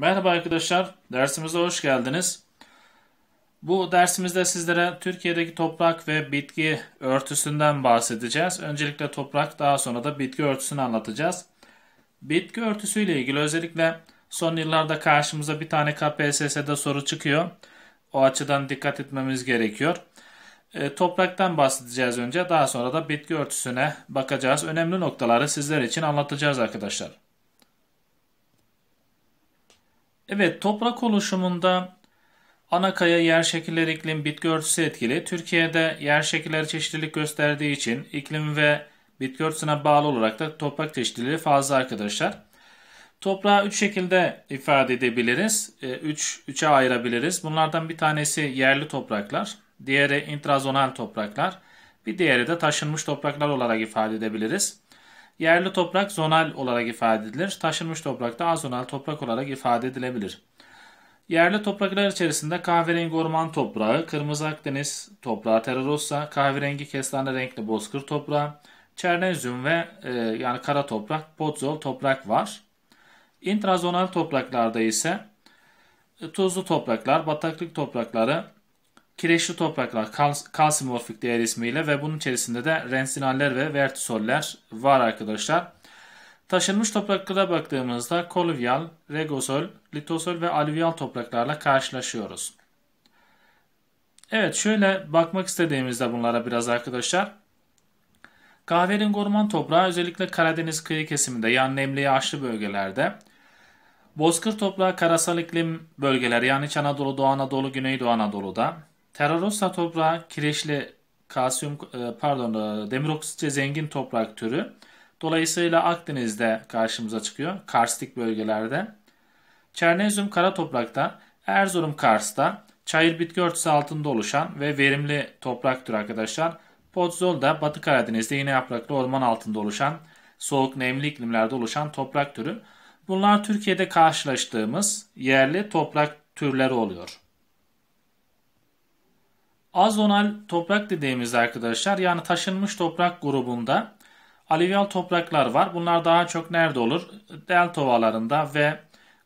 Merhaba arkadaşlar, dersimize hoş geldiniz. Bu dersimizde sizlere Türkiye'deki toprak ve bitki örtüsünden bahsedeceğiz. Öncelikle toprak, daha sonra da bitki örtüsünü anlatacağız. Bitki örtüsüyle ilgili özellikle son yıllarda karşımıza bir tane KPSS'de soru çıkıyor. O açıdan dikkat etmemiz gerekiyor. E, topraktan bahsedeceğiz önce, daha sonra da bitki örtüsüne bakacağız. Önemli noktaları sizler için anlatacağız arkadaşlar. Evet toprak oluşumunda anakaya yer şekilleri iklim bitki örtüsü etkili. Türkiye'de yer şekilleri çeşitlilik gösterdiği için iklim ve bitki örtüsüne bağlı olarak da toprak çeşitliliği fazla arkadaşlar. Toprağı üç şekilde ifade edebiliriz. E, üç, üçe ayırabiliriz. Bunlardan bir tanesi yerli topraklar. Diğeri intrazonal topraklar. Bir diğeri de taşınmış topraklar olarak ifade edebiliriz. Yerli toprak zonal olarak ifade edilir. Taşınmış toprak da azonal toprak olarak ifade edilebilir. Yerli topraklar içerisinde kahverengi orman toprağı, kırmızı Akdeniz toprağı, terrossa, kahverengi kestane renkli bozkır toprağı, çernezyum ve e, yani kara toprak, potzol toprak var. Intrazonal topraklarda ise e, tuzlu topraklar, bataklık toprakları, Kireçli topraklar kals kalsimorfik değer ismiyle ve bunun içerisinde de rensinaller ve vertisoller var arkadaşlar. Taşınmış topraklara baktığımızda kolovyal, regosol, litosol ve alüvyal topraklarla karşılaşıyoruz. Evet şöyle bakmak istediğimizde bunlara biraz arkadaşlar. Kahverengi orman toprağı özellikle Karadeniz kıyı kesiminde yani nemli yağışlı bölgelerde. Bozkır toprağı karasal iklim bölgeleri yani İç Anadolu, Doğu Anadolu, Güneydoğu Anadolu'da. Terrarossa toprağı kireçli kalsiyum e, pardon e, demir oksitçe zengin toprak türü. Dolayısıyla Akdeniz'de karşımıza çıkıyor. Karstik bölgelerde. Çernezyum kara toprakta, Erzurum Kars'ta, çayır bitki örtüsü altında oluşan ve verimli toprak türü arkadaşlar. Podzol da Batı Karadeniz'de yine yapraklı orman altında oluşan, soğuk nemli iklimlerde oluşan toprak türü. Bunlar Türkiye'de karşılaştığımız yerli toprak türleri oluyor. Azonal toprak dediğimiz arkadaşlar yani taşınmış toprak grubunda alüvyal topraklar var. Bunlar daha çok nerede olur? Delta ovalarında ve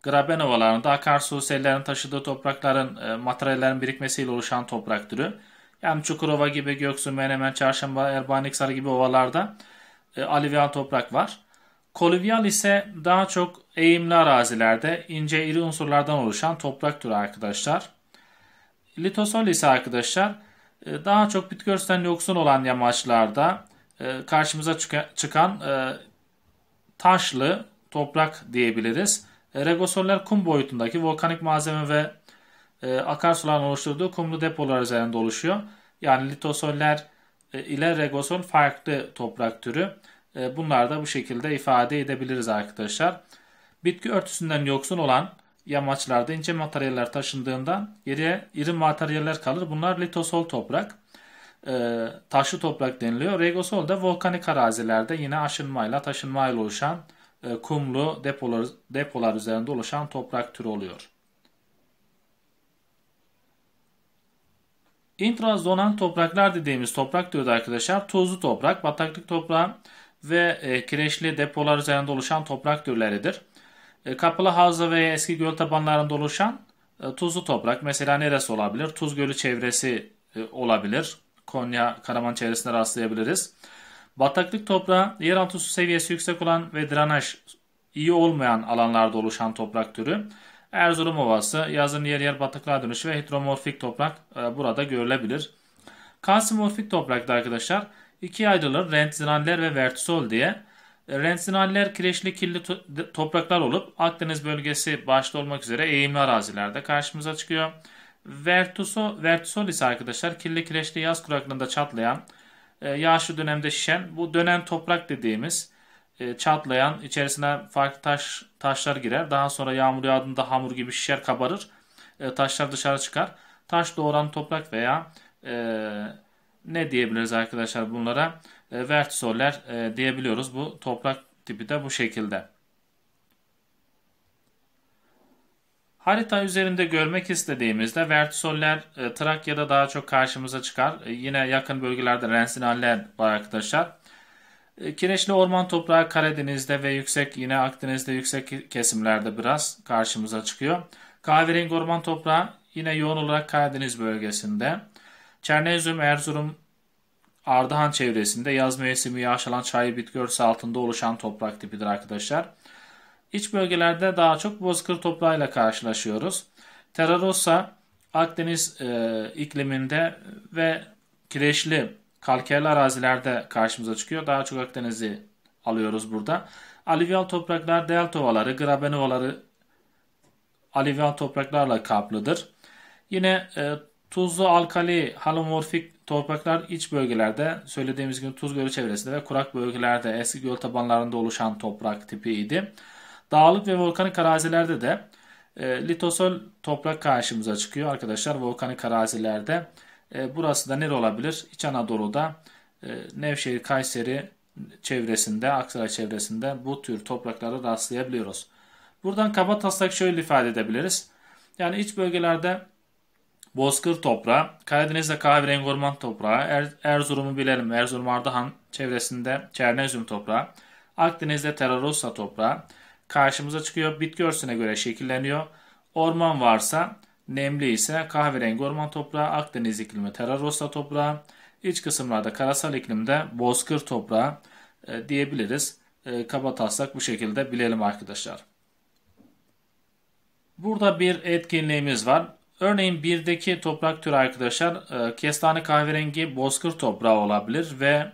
graben ovalarında akarsu sellerin taşıdığı toprakların e, materyallerin birikmesiyle oluşan toprak türü. Yani Çukurova gibi, Göksu, Menemen, Çarşamba, Erbanikhisar gibi ovalarda e, alüvyal toprak var. Kolüvyal ise daha çok eğimli arazilerde ince iri unsurlardan oluşan toprak türü arkadaşlar. Litosol ise arkadaşlar e, daha çok bitki örtüsünden yoksun olan yamaçlarda e, karşımıza çıkan e, taşlı toprak diyebiliriz. Regosoller kum boyutundaki volkanik malzeme ve akarsuların oluşturduğu kumlu depolar üzerinde oluşuyor. Yani litosoller ile regosol farklı toprak türü. Bunlar da bu şekilde ifade edebiliriz arkadaşlar. Bitki örtüsünden yoksun olan yamaçlarda ince materyaller taşındığından geriye iri materyaller kalır. Bunlar litosol toprak, ee, taşlı toprak deniliyor. Regosol da volkanik arazilerde yine aşınmayla taşınmayla oluşan e, kumlu depolar, depolar üzerinde oluşan toprak türü oluyor. İntrazonal topraklar dediğimiz toprak türü arkadaşlar tuzlu toprak, bataklık toprağı ve e, kireçli depolar üzerinde oluşan toprak türleridir. E, Kapılı Havza ve eski göl tabanlarında oluşan e, tuzlu toprak mesela neresi olabilir? Tuz Gölü çevresi e, olabilir. Konya Karaman çevresinde rastlayabiliriz. Bataklık toprağı yeraltı su seviyesi yüksek olan ve drenaj iyi olmayan alanlarda oluşan toprak türü. Erzurum Ovası, yazın yer yer bataklığa dönüşü ve hidromorfik toprak burada görülebilir. Kalsimorfik toprakta arkadaşlar ikiye ayrılır. Rentzinanler ve vertisol diye. E, Rensinaller kireçli kirli topraklar olup Akdeniz bölgesi başta olmak üzere eğimli arazilerde karşımıza çıkıyor. Vertuso, Vertusolis arkadaşlar kirli kireçli yaz kuraklığında çatlayan, e, yağışlı dönemde şişen bu dönen toprak dediğimiz e, çatlayan içerisine farklı taş, taşlar girer. Daha sonra yağmur yağdığında hamur gibi şişer kabarır. Taşlar dışarı çıkar. Taş doğuran toprak veya e, ne diyebiliriz arkadaşlar bunlara? e, vertisoller e, diyebiliyoruz. Bu toprak tipi de bu şekilde. Harita üzerinde görmek istediğimizde vertisoller e, Trakya'da daha çok karşımıza çıkar. E, yine yakın bölgelerde rensinaller var arkadaşlar. kireçli orman toprağı Karadeniz'de ve yüksek yine Akdeniz'de yüksek kesimlerde biraz karşımıza çıkıyor. Kahverengi orman toprağı yine yoğun olarak Karadeniz bölgesinde. Çernezyum, Erzurum, Ardahan çevresinde yaz mevsimi yağışalan çay bitki örtüsü altında oluşan toprak tipidir arkadaşlar. İç bölgelerde daha çok bozkır toprağıyla karşılaşıyoruz. Terrarossa Akdeniz e, ikliminde ve kireçli kalkerli arazilerde karşımıza çıkıyor. Daha çok Akdeniz'i alıyoruz burada. Alüvyal topraklar delta ovaları, graben ovaları alüvyal topraklarla kaplıdır. Yine e, tuzlu alkali halomorfik Topraklar iç bölgelerde söylediğimiz gibi tuz gölü çevresinde ve kurak bölgelerde eski göl tabanlarında oluşan toprak tipi idi. Dağlık ve volkanik arazilerde de e, litosol toprak karşımıza çıkıyor arkadaşlar volkanik arazilerde. E, burası da nere olabilir? İç Anadolu'da e, Nevşehir, Kayseri çevresinde, Aksaray çevresinde bu tür topraklara rastlayabiliyoruz. Buradan kaba taslak şöyle ifade edebiliriz. Yani iç bölgelerde Bozkır toprağı, Karadeniz'de kahverengi orman toprağı, er, Erzurum'u bilelim, Erzurum Ardahan çevresinde Çernezyum toprağı, Akdeniz'de Terrarossa toprağı karşımıza çıkıyor. Bitki örtüsüne göre şekilleniyor. Orman varsa nemli ise kahverengi orman toprağı, Akdeniz iklimi Terrarossa toprağı, iç kısımlarda karasal iklimde bozkır toprağı e, diyebiliriz. E, kaba taslak bu şekilde bilelim arkadaşlar. Burada bir etkinliğimiz var. Örneğin birdeki toprak türü arkadaşlar e, kestane kahverengi bozkır toprağı olabilir ve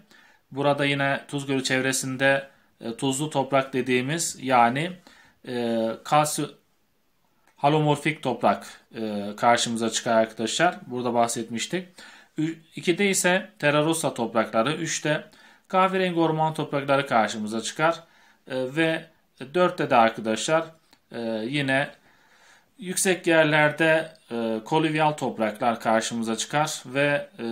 burada yine Tuzgölü çevresinde e, tuzlu toprak dediğimiz yani e, kalsiyum halomorfik toprak karşımıza çıkar arkadaşlar. Burada bahsetmiştik. 2'de ise terrarossa toprakları, 3'te kahverengi orman toprakları karşımıza çıkar. Ve 4'te de arkadaşlar yine yüksek yerlerde e, kolivyal topraklar karşımıza çıkar ve e,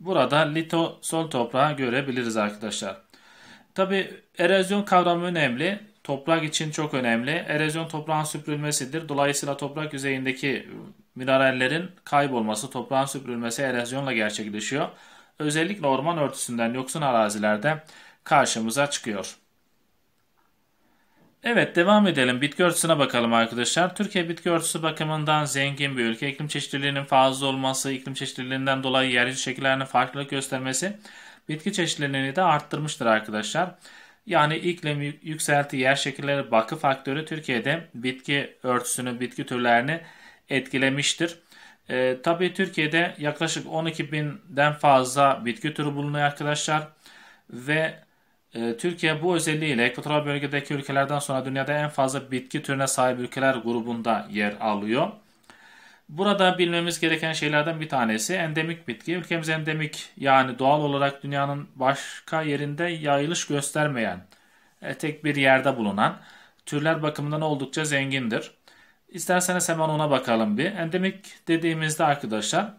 burada litosol toprağı görebiliriz arkadaşlar. Tabi erozyon kavramı önemli. Toprak için çok önemli. Erozyon toprağın süpürülmesidir. Dolayısıyla toprak yüzeyindeki minerallerin kaybolması, toprağın süpürülmesi erozyonla gerçekleşiyor. Özellikle orman örtüsünden yoksun arazilerde karşımıza çıkıyor. Evet devam edelim. Bitki örtüsüne bakalım arkadaşlar. Türkiye bitki örtüsü bakımından zengin bir ülke. İklim çeşitliliğinin fazla olması, iklim çeşitliliğinden dolayı yeryüzü şekillerinin farklılık göstermesi bitki çeşitliliğini de arttırmıştır arkadaşlar. Yani iklim yükselti, yer şekilleri, bakı faktörü Türkiye'de bitki örtüsünü, bitki türlerini etkilemiştir. E, tabii Türkiye'de yaklaşık 12 binden fazla bitki türü bulunuyor arkadaşlar. Ve ee, Türkiye bu özelliğiyle ekvatoral bölgedeki ülkelerden sonra dünyada en fazla bitki türüne sahip ülkeler grubunda yer alıyor. Burada bilmemiz gereken şeylerden bir tanesi endemik bitki. Ülkemiz endemik yani doğal olarak dünyanın başka yerinde yayılış göstermeyen, e, tek bir yerde bulunan türler bakımından oldukça zengindir. İsterseniz hemen ona bakalım bir. Endemik dediğimizde arkadaşlar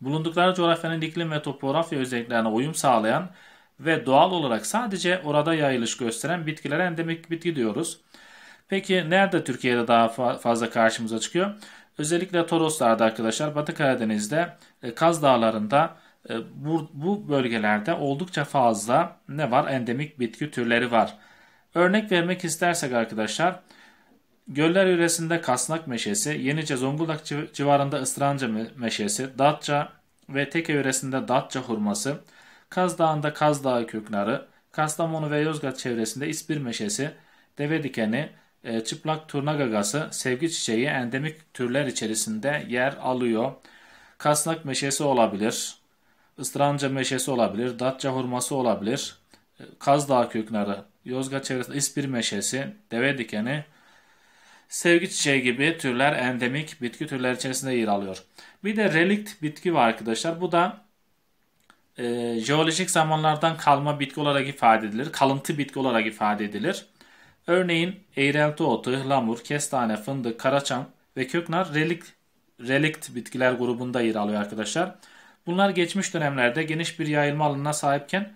bulundukları coğrafyanın iklim ve topografya özelliklerine uyum sağlayan ve doğal olarak sadece orada yayılış gösteren bitkilere endemik bitki diyoruz. Peki nerede Türkiye'de daha fazla karşımıza çıkıyor? Özellikle Toroslar'da arkadaşlar Batı Karadeniz'de e, Kaz Dağları'nda e, bu, bu bölgelerde oldukça fazla ne var? Endemik bitki türleri var. Örnek vermek istersek arkadaşlar Göller yöresinde kasnak meşesi, Yenice Zonguldak civarında ısranca meşesi, Datça ve Teke yöresinde Datça hurması, Kaz Dağı'nda Kaz Dağı köknarı, Kastamonu ve Yozgat çevresinde İspir meşesi, deve dikeni, e, çıplak turna gagası, sevgi çiçeği endemik türler içerisinde yer alıyor. Kasnak meşesi olabilir, ıstıranca meşesi olabilir, datça hurması olabilir, e, Kaz Dağı köknarı, Yozgat çevresinde İspir meşesi, deve dikeni, sevgi çiçeği gibi türler endemik bitki türler içerisinde yer alıyor. Bir de relikt bitki var arkadaşlar. Bu da e, jeolojik zamanlardan kalma bitki olarak ifade edilir. Kalıntı bitki olarak ifade edilir. Örneğin eğrelti otu, lamur, kestane, fındık, karaçam ve köknar relikt, relikt bitkiler grubunda yer alıyor arkadaşlar. Bunlar geçmiş dönemlerde geniş bir yayılma alanına sahipken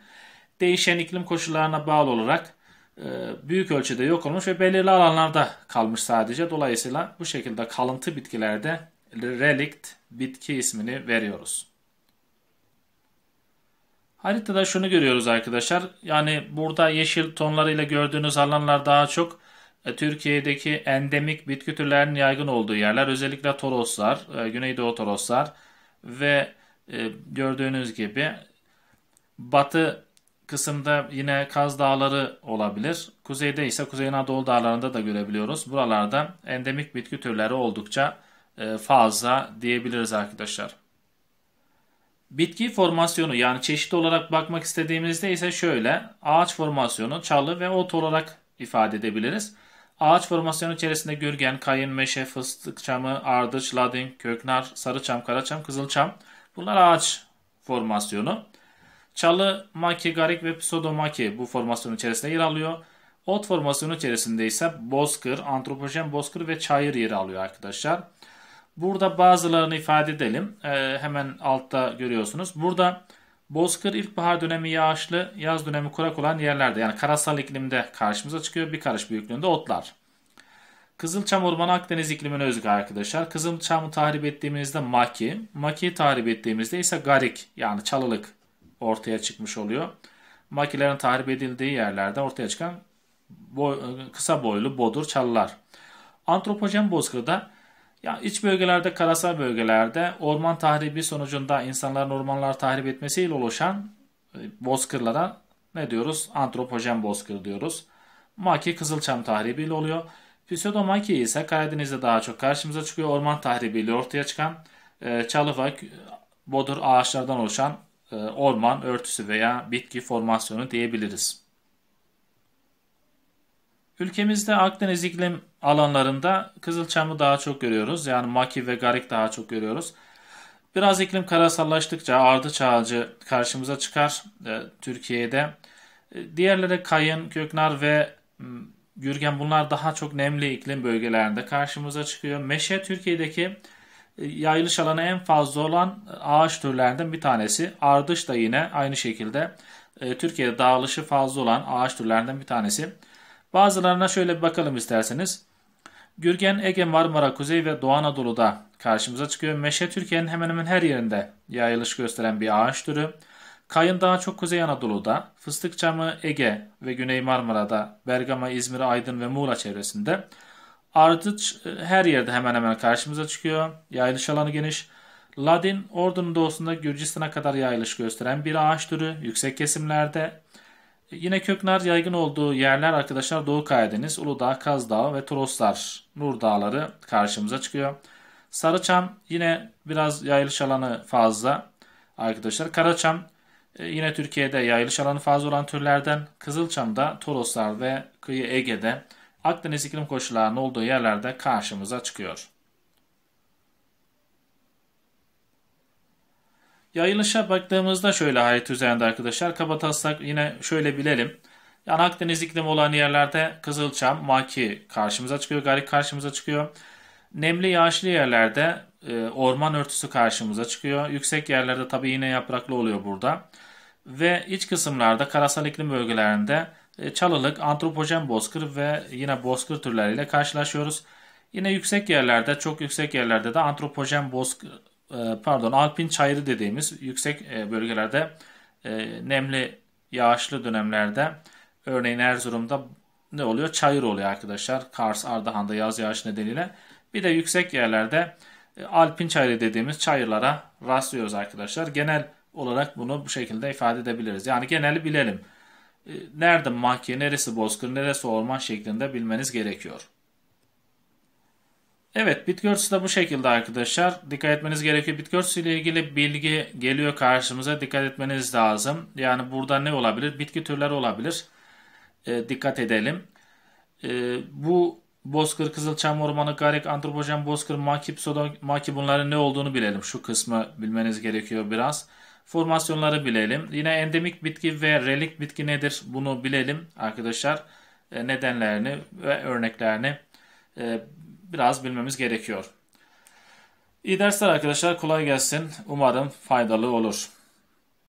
değişen iklim koşullarına bağlı olarak e, büyük ölçüde yok olmuş ve belirli alanlarda kalmış sadece. Dolayısıyla bu şekilde kalıntı bitkilerde relikt bitki ismini veriyoruz. Haritada şunu görüyoruz arkadaşlar. Yani burada yeşil tonlarıyla gördüğünüz alanlar daha çok e, Türkiye'deki endemik bitki türlerinin yaygın olduğu yerler. Özellikle Toroslar, e, Güneydoğu Toroslar ve e, gördüğünüz gibi batı kısımda yine Kaz Dağları olabilir. Kuzeyde ise Kuzey Anadolu Dağları'nda da görebiliyoruz. Buralarda endemik bitki türleri oldukça fazla diyebiliriz arkadaşlar. Bitki formasyonu yani çeşit olarak bakmak istediğimizde ise şöyle ağaç formasyonu, çalı ve ot olarak ifade edebiliriz. Ağaç formasyonu içerisinde gürgen, kayın, meşe, fıstık çamı, ardıç, ladin, köknar, sarı çam, karaçam, kızılçam bunlar ağaç formasyonu. Çalı, maki, garik ve pseudomaki bu formasyon içerisinde yer alıyor. Ot formasyonu içerisinde ise bozkır, antropojen bozkır ve çayır yer alıyor arkadaşlar. Burada bazılarını ifade edelim. Ee, hemen altta görüyorsunuz. Burada bozkır ilkbahar dönemi yağışlı, yaz dönemi kurak olan yerlerde yani karasal iklimde karşımıza çıkıyor. Bir karış büyüklüğünde otlar. Kızılçam ormanı Akdeniz iklimine özgü arkadaşlar. Kızılçam'ı tahrip ettiğimizde maki, makiyi tahrip ettiğimizde ise garik yani çalılık ortaya çıkmış oluyor. Makilerin tahrip edildiği yerlerde ortaya çıkan boy, kısa boylu bodur çalılar. Antropojen bozkırda ya iç bölgelerde, karasal bölgelerde orman tahribi sonucunda insanların ormanlar tahrip etmesiyle oluşan e, bozkırlara ne diyoruz? Antropojen bozkır diyoruz. Maki kızılçam tahribiyle oluyor. Pseudomaki ise Karadeniz'de daha çok karşımıza çıkıyor. Orman tahribiyle ortaya çıkan e, e bodur ağaçlardan oluşan e, orman örtüsü veya bitki formasyonu diyebiliriz. Ülkemizde Akdeniz iklim alanlarında kızılçamı daha çok görüyoruz. Yani maki ve garik daha çok görüyoruz. Biraz iklim karasallaştıkça ardıç ağacı karşımıza çıkar e, Türkiye'de. E, diğerleri kayın, köknar ve gürgen bunlar daha çok nemli iklim bölgelerinde karşımıza çıkıyor. Meşe Türkiye'deki e, yayılış alanı en fazla olan e, ağaç türlerinden bir tanesi. Ardıç da yine aynı şekilde Türkiye'de dağılışı fazla olan ağaç türlerinden bir tanesi. Bazılarına şöyle bir bakalım isterseniz. Gürgen, Ege, Marmara, Kuzey ve Doğu Anadolu'da karşımıza çıkıyor. Meşe Türkiye'nin hemen hemen her yerinde yayılış gösteren bir ağaç türü. Kayın daha çok Kuzey Anadolu'da, fıstık çamı Ege ve Güney Marmara'da, Bergama, İzmir, Aydın ve Muğla çevresinde. Ardıç e, her yerde hemen hemen karşımıza çıkıyor. Yayılış alanı geniş. Ladin, Ordu'nun doğusunda Gürcistan'a kadar yayılış gösteren bir ağaç türü. Yüksek kesimlerde Yine köknar yaygın olduğu yerler arkadaşlar Doğu Karadeniz, Uludağ, Kaz Dağı ve Toroslar, Nur Dağları karşımıza çıkıyor. Sarıçam yine biraz yayılış alanı fazla arkadaşlar. Karaçam e, yine Türkiye'de yayılış alanı fazla olan türlerden. da Toroslar ve kıyı Ege'de Akdeniz iklim koşullarının olduğu yerlerde karşımıza çıkıyor. Yayılışa baktığımızda şöyle harita üzerinde arkadaşlar. Kabataslak yine şöyle bilelim. Yani Akdeniz iklimi olan yerlerde Kızılçam, Maki karşımıza çıkıyor. Garik karşımıza çıkıyor. Nemli yağışlı yerlerde e, orman örtüsü karşımıza çıkıyor. Yüksek yerlerde tabii yine yapraklı oluyor burada. Ve iç kısımlarda karasal iklim bölgelerinde e, çalılık, antropojen bozkır ve yine bozkır türleriyle karşılaşıyoruz. Yine yüksek yerlerde, çok yüksek yerlerde de antropojen bozkır, e, pardon alpin çayırı dediğimiz yüksek e, bölgelerde e, nemli yağışlı dönemlerde örneğin Erzurum'da ne oluyor? Çayır oluyor arkadaşlar. Kars, Ardahan'da yaz yağış nedeniyle. Bir de yüksek yerlerde alpin çayırı dediğimiz çayırlara rastlıyoruz arkadaşlar. Genel olarak bunu bu şekilde ifade edebiliriz. Yani geneli bilelim. Nerede mahkiye, neresi bozkır, neresi orman şeklinde bilmeniz gerekiyor. Evet Bitgörs de bu şekilde arkadaşlar. Dikkat etmeniz gerekiyor. Bitgörs ile ilgili bilgi geliyor karşımıza. Dikkat etmeniz lazım. Yani burada ne olabilir? Bitki türleri olabilir. E, dikkat edelim. E, bu Bozkır, Kızılçam Ormanı, Garek, Antropojen, Bozkır, Makip, Soda, Makip bunların ne olduğunu bilelim. Şu kısmı bilmeniz gerekiyor biraz. Formasyonları bilelim. Yine endemik bitki ve relik bitki nedir bunu bilelim arkadaşlar. E, nedenlerini ve örneklerini e, biraz bilmemiz gerekiyor. İyi dersler arkadaşlar. Kolay gelsin. Umarım faydalı olur.